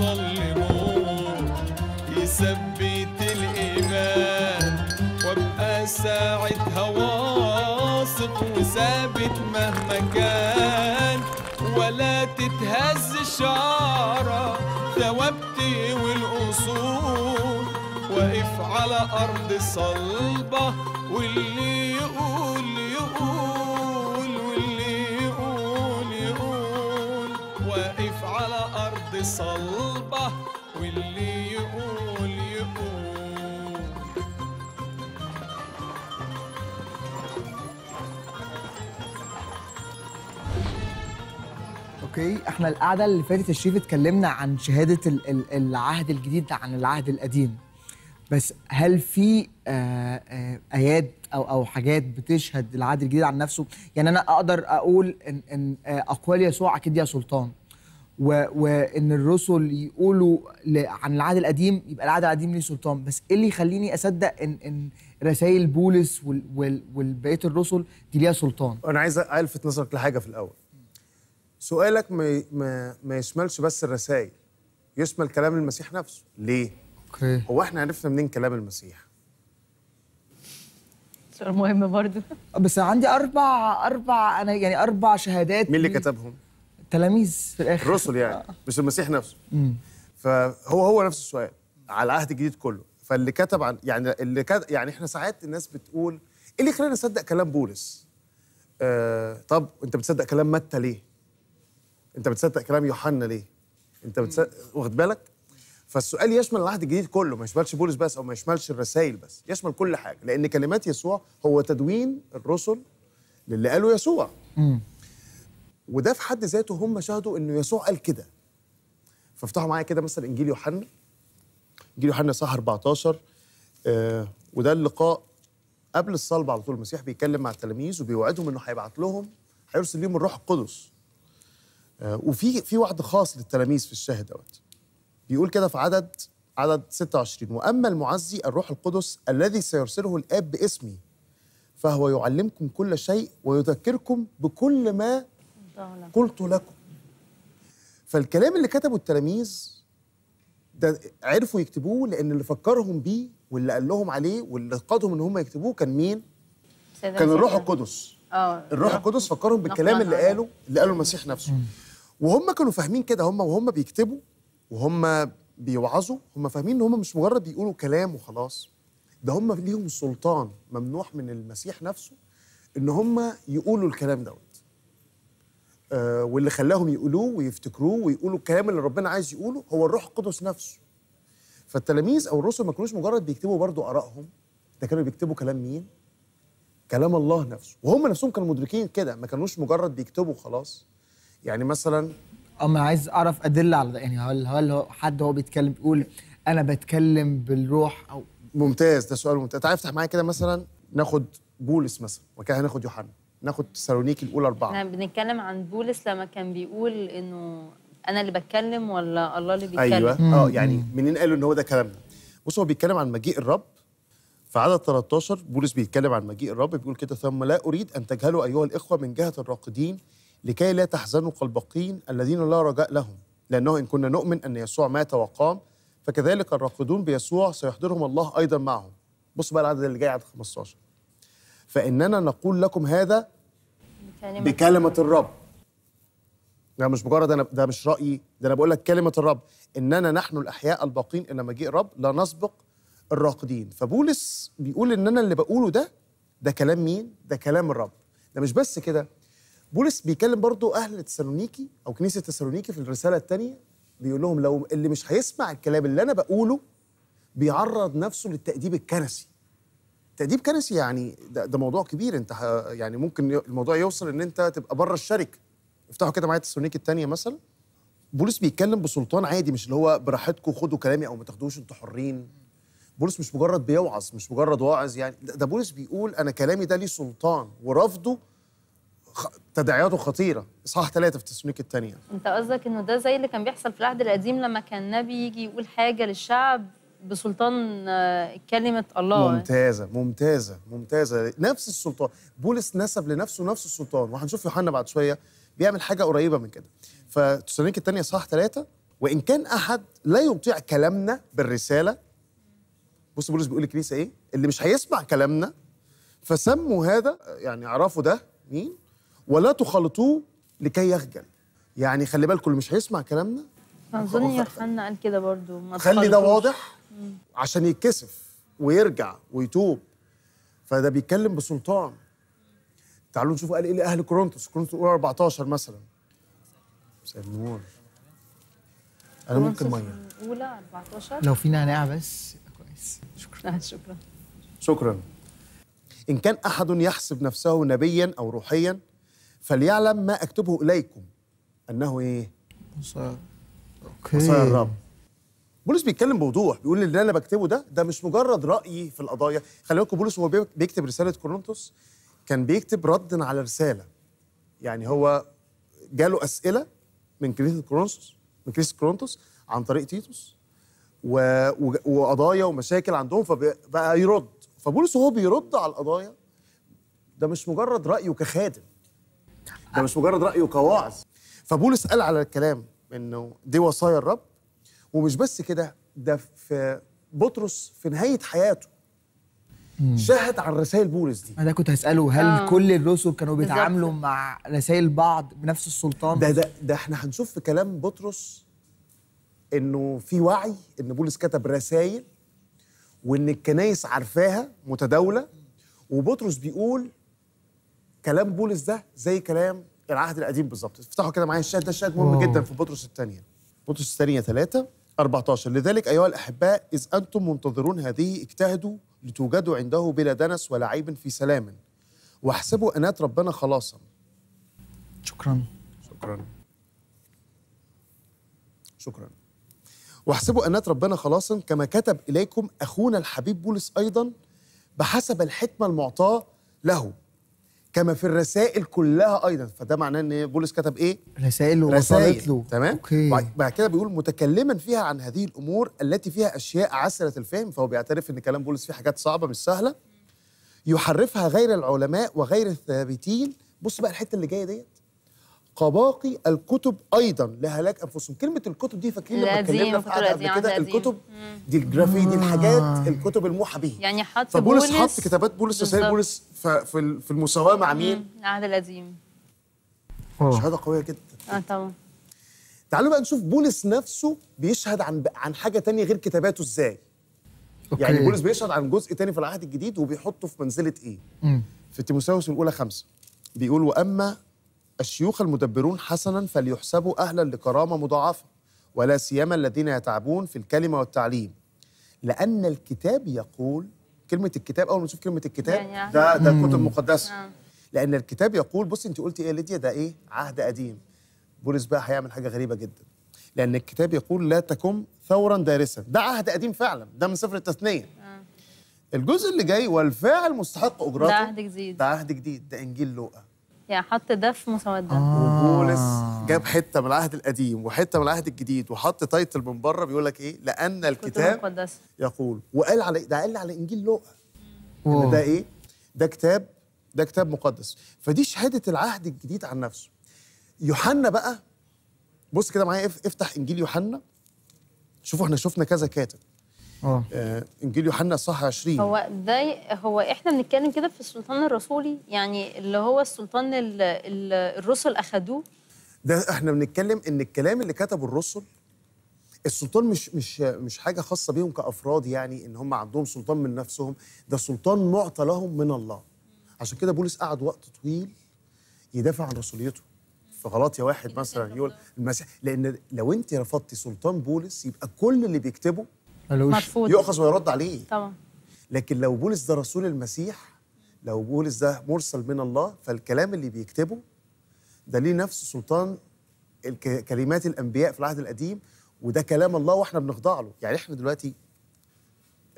يوصل لنور يثبت الإيمان وابقى ساعتها واثق وثابت مهما كان ولا تتهز الشعرة ثوابتي والأصول واقف على أرض صلبة واللي يقول صلبه واللي يقول يقول اوكي احنا القعده اللي فاتت الشريف اتكلمنا عن شهاده العهد الجديد عن العهد القديم بس هل في آه، آه، ايات او او حاجات بتشهد العهد الجديد عن نفسه يعني انا اقدر اقول ان ان آه، اقوال يسوع اكيد يا سلطان و... وان الرسل يقولوا ل... عن العهد القديم يبقى العهد القديم ليه سلطان بس ايه اللي يخليني اصدق ان ان رسائل بولس وال... وال... والبقيه الرسل دي ليها سلطان انا عايز الفت نظرك لحاجه في الاول سؤالك ما ما, ما يشملش بس الرسائل يشمل كلام المسيح نفسه ليه اوكي هو احنا عرفنا منين كلام المسيح سؤال مهم برضه بس عندي اربع اربع انا يعني اربع شهادات مين اللي كتبهم تلاميذ في الاخر الرسل يعني آه. مش المسيح نفسه مم. فهو هو نفس السؤال على العهد الجديد كله فاللي كتب عن يعني اللي كتب يعني احنا ساعات الناس بتقول ايه اللي خلاني اصدق كلام بولس؟ آه طب انت بتصدق كلام متى ليه؟ انت بتصدق كلام يوحنا ليه؟ انت بتصدق واخد بالك؟ فالسؤال يشمل العهد الجديد كله ما يشملش بولس بس او ما يشملش الرسائل بس يشمل كل حاجه لان كلمات يسوع هو تدوين الرسل للي قاله يسوع وده في حد ذاته هم شهدوا انه يسوع قال كده فافتحوا معايا كده مثلا انجيل يوحنا انجيل يوحنا صح 14 آه وده اللقاء قبل الصلب على طول المسيح بيتكلم مع التلاميذ وبيوعدهم انه هيبعت لهم هيرسل لهم الروح القدس آه وفي في وعد خاص للتلاميذ في الشاهد دوت بيقول كده في عدد عدد 26 واما المعزي الروح القدس الذي سيرسله الاب باسمي فهو يعلمكم كل شيء ويذكركم بكل ما قلت لكم فالكلام اللي كتبه التلاميذ ده عرفوا يكتبوه لان اللي فكرهم بيه واللي قال لهم عليه واللي قادهم ان هم يكتبوه كان مين؟ كان الروح القدس اه الروح القدس فكرهم بالكلام اللي قاله اللي قاله المسيح نفسه وهم كانوا فاهمين كده هم وهم بيكتبوا وهم بيوعظوا هم فاهمين ان هم مش مجرد بيقولوا كلام وخلاص ده هم ليهم سلطان ممنوح من المسيح نفسه ان هم يقولوا الكلام دوت آه، واللي خلاهم يقولوه ويفتكروه ويقولوا الكلام اللي ربنا عايز يقوله هو الروح القدس نفسه فالتلاميذ او الرسل ما كانوش مجرد بيكتبوا برضو ارائهم ده كانوا بيكتبوا كلام مين كلام الله نفسه وهم نفسهم كانوا مدركين كده ما كانوش مجرد بيكتبوا خلاص يعني مثلا اما عايز اعرف ادله على ده يعني هل هل حد هو بيتكلم بيقول انا بتكلم بالروح او ممتاز ده سؤال ممتاز تعال افتح معايا كده مثلا ناخد بولس مثلا وكده هناخد يوحنا ناخد سالونيكي الاولى اربعه احنا بنتكلم عن بولس لما كان بيقول انه انا اللي بتكلم ولا الله اللي بيتكلم ايوه اه يعني منين قالوا ان هو ده كلامنا بص هو بيتكلم عن مجيء الرب في عدد 13 بولس بيتكلم عن مجيء الرب بيقول كده ثم لا اريد ان تجهلوا ايها الاخوه من جهه الراقدين لكي لا تحزنوا قلبقين الذين لا رجاء لهم لانه ان كنا نؤمن ان يسوع مات وقام فكذلك الراقدون بيسوع سيحضرهم الله ايضا معهم بص بقى العدد اللي جاي عدد 15 فإننا نقول لكم هذا بكلمة الرب لا مش مجرد أنا ده مش رأيي ده أنا بقول لك كلمة الرب إننا نحن الأحياء الباقين إنما مجيء الرب لا نسبق الراقدين فبولس بيقول إن أنا اللي بقوله ده ده كلام مين؟ ده كلام الرب ده مش بس كده بولس بيكلم برضه أهل تسالونيكي أو كنيسة تسالونيكي في الرسالة الثانية بيقول لهم لو اللي مش هيسمع الكلام اللي أنا بقوله بيعرض نفسه للتأديب الكنسي تأديب كنسي يعني ده, ده موضوع كبير انت يعني ممكن الموضوع يوصل ان انت تبقى بره الشركه افتحوا كده معايا التسونيك الثانيه مثلا بولس بيتكلم بسلطان عادي مش اللي هو براحتكم خدوا كلامي او ما تاخدوش انتوا حرين بولس مش مجرد بيوعظ مش مجرد واعظ يعني ده بولس بيقول انا كلامي ده ليه سلطان ورفضه تداعياته خطيره اصحاح ثلاثه في تسونيك الثانيه انت قصدك انه ده زي اللي كان بيحصل في العهد القديم لما كان النبي يجي يقول حاجه للشعب بسلطان آه، كلمه الله ممتازه ممتازه ممتازه نفس السلطان بولس نسب لنفسه نفس السلطان وهنشوف يوحنا بعد شويه بيعمل حاجه قريبه من كده فتسالونيك الثانيه صح ثلاثة وان كان احد لا يطيع كلامنا بالرساله بص بولس بيقول الكنيسة ايه اللي مش هيسمع كلامنا فسموا هذا يعني اعرفوا ده مين ولا تخالطوه لكي يخجل يعني خلي بالكم اللي مش هيسمع كلامنا اظن يوحنا قال كده برضو ما خلي ده واضح عشان يتكسف ويرجع ويتوب فده بيتكلم بسلطان تعالوا نشوف قال ايه لاهل كورنثوس كورنثوس الاولى 14 مثلا مساء النور انا ممكن ميه الاولى 14 لو في نعناع بس كويس شكرا آه، شكرا شكرا ان كان احد يحسب نفسه نبيا او روحيا فليعلم ما اكتبه اليكم انه ايه؟ وصايا اوكي وصايا الرب بولس بيتكلم بوضوح بيقول اللي انا بكتبه ده ده مش مجرد رايي في القضايا خلي بالكم بولس وهو بيكتب رساله كورنثوس كان بيكتب ردا على رساله يعني هو جاله اسئله من كنيسه كورنثوس من كنيسه كورنثوس عن طريق تيتوس و... وقضايا ومشاكل عندهم فبقى يرد فبولس وهو بيرد على القضايا ده مش مجرد رايه كخادم ده مش مجرد رايه كواعظ فبولس قال على الكلام انه دي وصايا الرب ومش بس كده ده في بطرس في نهايه حياته مم. شهد عن رسائل بولس دي انا كنت هساله هل آه. كل الرسل كانوا بيتعاملوا مع رسائل بعض بنفس السلطان ده ده, ده احنا هنشوف في كلام بطرس انه في وعي ان بولس كتب رسائل وان الكنايس عارفاها متداوله وبطرس بيقول كلام بولس ده زي كلام العهد القديم بالظبط افتحوا كده معايا الشاهد ده شاهد مهم أوه. جدا في بطرس الثانيه بطرس الثانيه ثلاثه 14 لذلك أيها الأحباء إذ أنتم منتظرون هذه اجتهدوا لتوجدوا عنده بلا دنس ولا عيب في سلام واحسبوا أنات ربنا خلاصا شكرا شكرا شكرا واحسبوا أنات ربنا خلاصا كما كتب إليكم أخونا الحبيب بولس أيضا بحسب الحكمة المعطاة له كما في الرسائل كلها ايضا فده معناه ان بولس كتب ايه رسائل وصلت له تمام أوكي. بعد كده بيقول متكلما فيها عن هذه الامور التي فيها اشياء عسره الفهم فهو بيعترف ان كلام بولس فيه حاجات صعبه مش سهله يحرفها غير العلماء وغير الثابتين بص بقى الحته اللي جايه ديت قباقي الكتب ايضا لهلاك انفسهم كلمه الكتب دي فاكرين لما اتكلمنا في قعده قبل كده الكتب دي الجرافي دي الحاجات آه. الكتب الموحى به يعني حط فبولس حط كتابات بولس رسائل بولس في في المساواه مع مين؟ العهد القديم شهاده قويه جدا اه طبعا تعالوا بقى نشوف بولس نفسه بيشهد عن عن حاجه تانية غير كتاباته ازاي أوكي. يعني بولس بيشهد عن جزء تاني في العهد الجديد وبيحطه في منزله ايه مم. في تيموثاوس الاولى خمسة بيقول واما الشيوخ المدبرون حسنا فليحسبوا اهلا لكرامه مضاعفه ولا سيما الذين يتعبون في الكلمه والتعليم لان الكتاب يقول كلمه الكتاب اول ما تشوف كلمه الكتاب يعني ده ده الكتب المقدسه آه. لان الكتاب يقول بص انت قلتي ايه يا ليديا ده ايه عهد قديم بولس بقى هيعمل حاجه غريبه جدا لان الكتاب يقول لا تكن ثورا دارسا ده عهد قديم فعلا ده من سفر التثنيه آه. الجزء اللي جاي والفاعل مستحق اجرته ده عهد جديد ده عهد جديد ده انجيل لوقا يعني حط ده في مسوده آه. وبولس جاب حته من العهد القديم وحته من العهد الجديد وحط تايتل من بره بيقول لك ايه لان الكتاب يقول وقال على إيه؟ ده قال على انجيل لوقا يعني ان ده ايه ده كتاب ده كتاب مقدس فدي شهاده العهد الجديد عن نفسه يوحنا بقى بص كده معايا افتح انجيل يوحنا شوفوا احنا شفنا كذا كاتب آه. اه انجيل يوحنا صح 20 هو ده هو احنا بنتكلم كده في السلطان الرسولي يعني اللي هو السلطان اللي الرسل اخذوه ده احنا بنتكلم ان الكلام اللي كتبه الرسل السلطان مش مش مش حاجه خاصه بيهم كافراد يعني ان هم عندهم سلطان من نفسهم ده سلطان معطى لهم من الله عشان كده بولس قعد وقت طويل يدافع عن رسوليته في يا واحد مثلا يقول المسيح لان لو انت رفضتي سلطان بولس يبقى كل اللي بيكتبه مرفوض يؤخذ ويرد عليه طبعا لكن لو بولس ده رسول المسيح لو بولس ده مرسل من الله فالكلام اللي بيكتبه ده ليه نفس سلطان كلمات الانبياء في العهد القديم وده كلام الله واحنا بنخضع له يعني احنا دلوقتي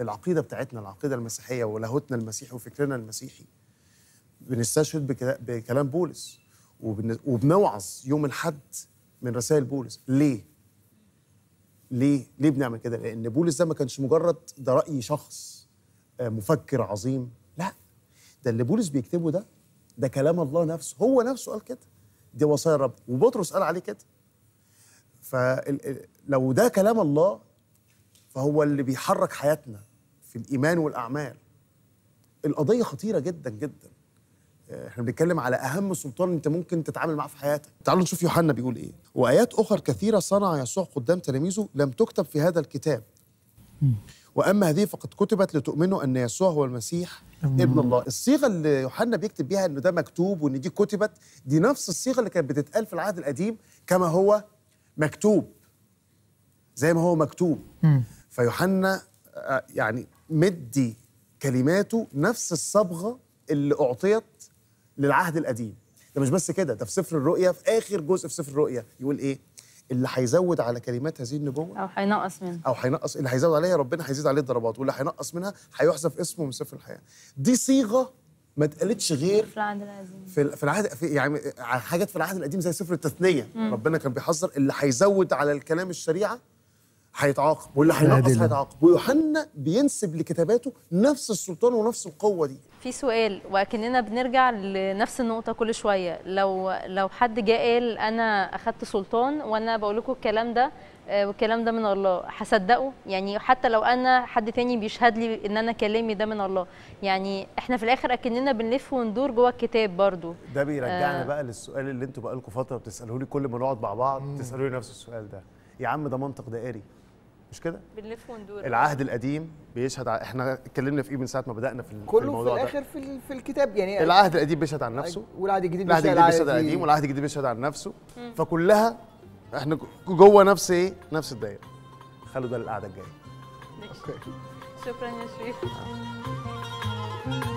العقيده بتاعتنا العقيده المسيحيه ولاهوتنا المسيحي وفكرنا المسيحي بنستشهد بكلام بولس وبنوعظ يوم الحد من رسائل بولس ليه ليه ليه بنعمل كده لان بولس ده ما كانش مجرد ده راي شخص آه، مفكر عظيم لا ده اللي بولس بيكتبه ده ده كلام الله نفسه هو نفسه قال كده دي وصايا الرب وبطرس قال عليه كده فلو ده كلام الله فهو اللي بيحرك حياتنا في الايمان والاعمال القضيه خطيره جدا جدا احنا بنتكلم على اهم سلطان انت ممكن تتعامل معاه في حياتك تعالوا نشوف يوحنا بيقول ايه وايات اخر كثيره صنع يسوع قدام تلاميذه لم تكتب في هذا الكتاب واما هذه فقد كتبت لتؤمنوا ان يسوع هو المسيح أمم. ابن الله الصيغه اللي يوحنا بيكتب بيها ان ده مكتوب وان دي كتبت دي نفس الصيغه اللي كانت بتتقال في العهد القديم كما هو مكتوب زي ما هو مكتوب فيوحنا آه، يعني مدي كلماته نفس الصبغه اللي اعطيت للعهد القديم ده مش بس كده ده في سفر الرؤيا في اخر جزء في سفر الرؤيا يقول ايه اللي هيزود على كلمات هذه النبوه او هينقص منها او هينقص اللي هيزود عليها ربنا هيزيد عليه الضربات واللي هينقص منها هيحذف اسمه من سفر الحياه دي صيغه ما اتقالتش غير في العهد القديم في, العهد في يعني حاجات في العهد القديم زي سفر التثنيه مم. ربنا كان بيحذر اللي هيزود على الكلام الشريعه هيتعاقب واللي هينقص هيتعاقب ويوحنا بينسب لكتاباته نفس السلطان ونفس القوه دي في سؤال واكننا بنرجع لنفس النقطه كل شويه لو لو حد جاء قال انا اخدت سلطان وانا بقول لكم الكلام ده آه، والكلام ده من الله هصدقه يعني حتى لو انا حد تاني بيشهد لي ان انا كلامي ده من الله يعني احنا في الاخر اكننا بنلف وندور جوه الكتاب برضو ده بيرجعنا آه بقى للسؤال اللي انتوا بقالكم فتره بتسالوه لي كل ما نقعد مع بعض تسالوا لي نفس السؤال ده يا عم ده منطق دائري مش كده بنلف وندور العهد القديم بيشهد على احنا اتكلمنا في ايه من ساعه ما بدانا في كله الموضوع في الاخر ده. في, في الكتاب يعني العهد القديم بيشهد عن نفسه والعهد الجديد العهد الجديد بيشهد عن القديم والعهد الجديد بيشهد عن نفسه مم. فكلها احنا جوه نفس ايه نفس الدايره خلوا ده للقعده الجايه اوكي شكرا يا شريف آه.